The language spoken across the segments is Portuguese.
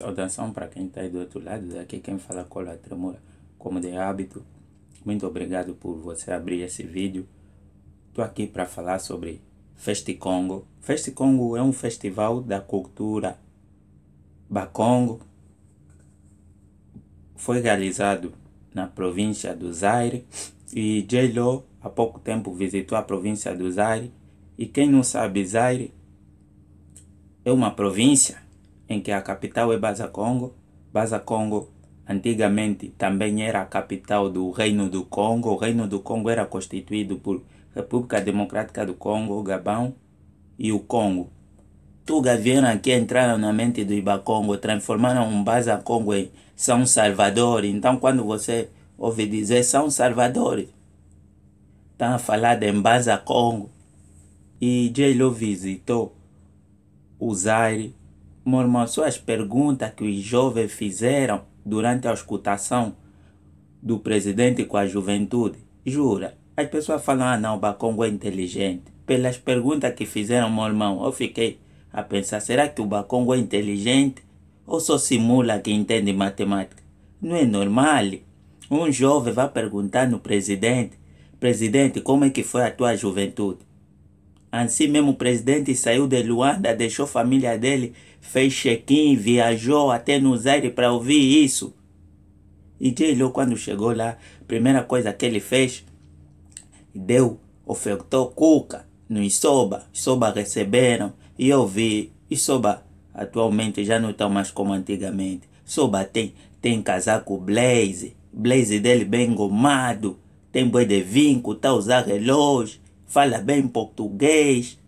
Saudação para quem está aí do outro lado, daqui quem fala cola tremora, como de hábito. Muito obrigado por você abrir esse vídeo. Estou aqui para falar sobre Festi Congo. Festi Congo é um festival da cultura Bacongo. Foi realizado na província do Zaire e j há pouco tempo visitou a província do Zaire. E quem não sabe, Zaire é uma província em que a capital é Basacongo. Basacongo antigamente também era a capital do Reino do Congo. O Reino do Congo era constituído por República Democrática do Congo, Gabão e o Congo. Tuga vieram aqui, entraram na mente do Ibacongo, transformaram um Basacongo em São Salvador. Então, quando você ouve dizer São Salvador, estão tá a falar de Mbaza Congo. E J-Lo visitou o Zaire, Mormoçou as perguntas que os jovens fizeram durante a escutação do presidente com a juventude. Jura, as pessoas falam, ah não, Bacongo é inteligente. Pelas perguntas que fizeram, meu irmão, eu fiquei a pensar, será que o Bacongo é inteligente? Ou só simula que entende matemática? Não é normal. Um jovem vai perguntar no presidente, presidente, como é que foi a tua juventude? Assim mesmo o presidente saiu de Luanda, deixou a família dele, fez check-in, viajou até nos Aires para ouvir isso. E J. Lo, quando chegou lá, a primeira coisa que ele fez, deu, ofertou cuca no Isoba. Isoba receberam e eu vi. Isoba atualmente já não está mais como antigamente. Isoba tem, tem casaco blaze, blaze dele bem engomado, tem boi de vinco, tá usando relógio fala bem português,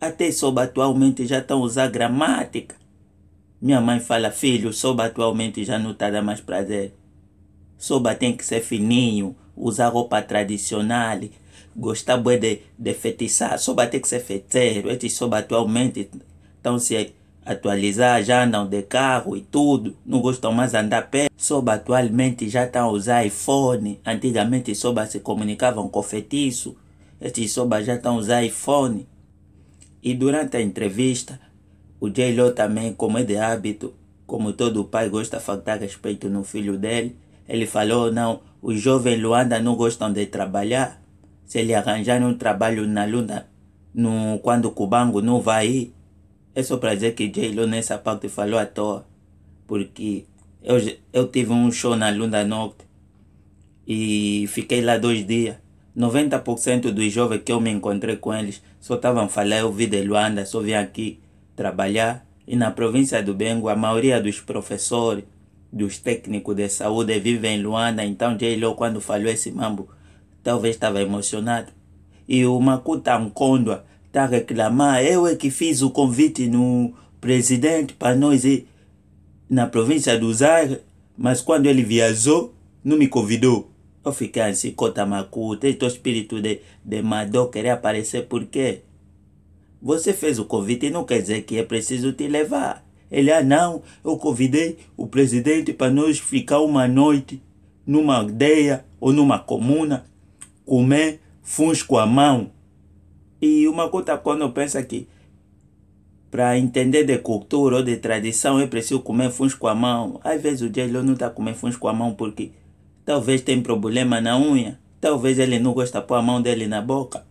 até soube atualmente já estão a usar gramática. Minha mãe fala, filho, soube atualmente já não está dando mais prazer. Soba tem que ser fininho, usar roupa tradicional, gostar de, de fetiçar. Soba tem que ser feteiro. Esses soba atualmente estão se atualizar, já andam de carro e tudo, não gostam mais de andar pé. Soba atualmente já estão a usar iPhone, antigamente soba se comunicavam com feitiço estes sobas já estão tá usando iPhone. E durante a entrevista, o J-Lo também, como é de hábito, como todo pai gosta de faltar respeito no filho dele, ele falou, não, os jovens Luanda não gostam de trabalhar. Se ele arranjar um trabalho na Lunda, no, quando o Cubango não vai ir. É só pra dizer que J-Lo nessa parte falou à toa. Porque eu, eu tive um show na Lunda Norte e fiquei lá dois dias. 90% dos jovens que eu me encontrei com eles só estavam a falar eu vim de Luanda, só vim aqui trabalhar. E na província do Bengo, a maioria dos professores, dos técnicos de saúde vivem em Luanda. Então, J-Lo, quando falou esse mambo, talvez estava emocionado. E o Makuta Nkondwa está a reclamar, eu é que fiz o convite no presidente para nós ir na província do Zaire, mas quando ele viajou, não me convidou. Eu fiquei assim, Cotamacuta, e teu espírito de, de Madó querer aparecer por quê? Você fez o convite e não quer dizer que é preciso te levar. Ele, ah não, eu convidei o presidente para nós ficar uma noite numa aldeia ou numa comuna, comer funs com a mão. E uma coisa quando pensa que para entender de cultura ou de tradição é preciso comer funs com a mão. Às vezes o dia não está comendo funs com a mão porque Talvez tem problema na unha. Talvez ele não gosta de pôr a mão dele na boca.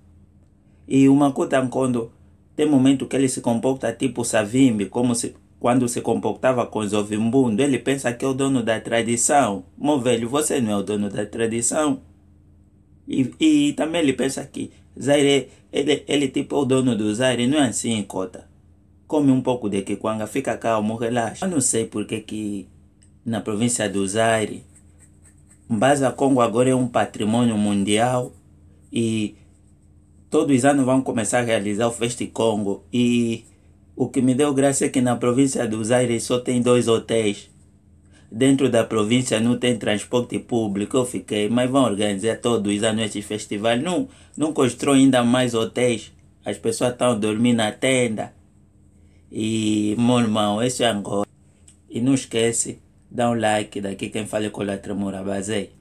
E o coisa quando tem momento que ele se comporta tipo Savimbi, como se quando se comportava com os ovimbundo, ele pensa que é o dono da tradição. Meu velho, você não é o dono da tradição. E, e também ele pensa que Zaire, ele, ele tipo é o dono do Zaire, não é assim, Kota. Come um pouco de Kikwanga, fica calmo, relaxa. Eu não sei porque que na província do Zaire Mbaza Congo agora é um patrimônio mundial e todos os anos vão começar a realizar o Festi Congo. E o que me deu graça é que na província dos Aires só tem dois hotéis. Dentro da província não tem transporte público, eu fiquei, mas vão organizar todos os anos este festival. Não, não constrói ainda mais hotéis. As pessoas estão dormindo na tenda. E, meu irmão, esse é Angola. E não esquece, Dá um like, daqui quem fala é o Colatra Murabazei.